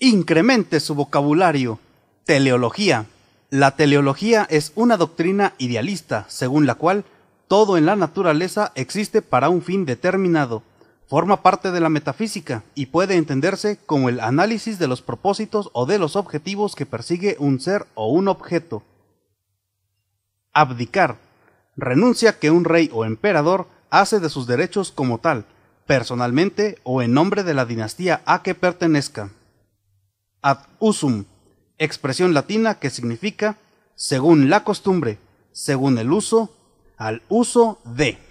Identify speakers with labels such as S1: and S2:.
S1: Incremente su vocabulario. Teleología. La teleología es una doctrina idealista, según la cual todo en la naturaleza existe para un fin determinado. Forma parte de la metafísica y puede entenderse como el análisis de los propósitos o de los objetivos que persigue un ser o un objeto. Abdicar. Renuncia que un rey o emperador hace de sus derechos como tal, personalmente o en nombre de la dinastía a que pertenezca ad usum, expresión latina que significa según la costumbre, según el uso, al uso de.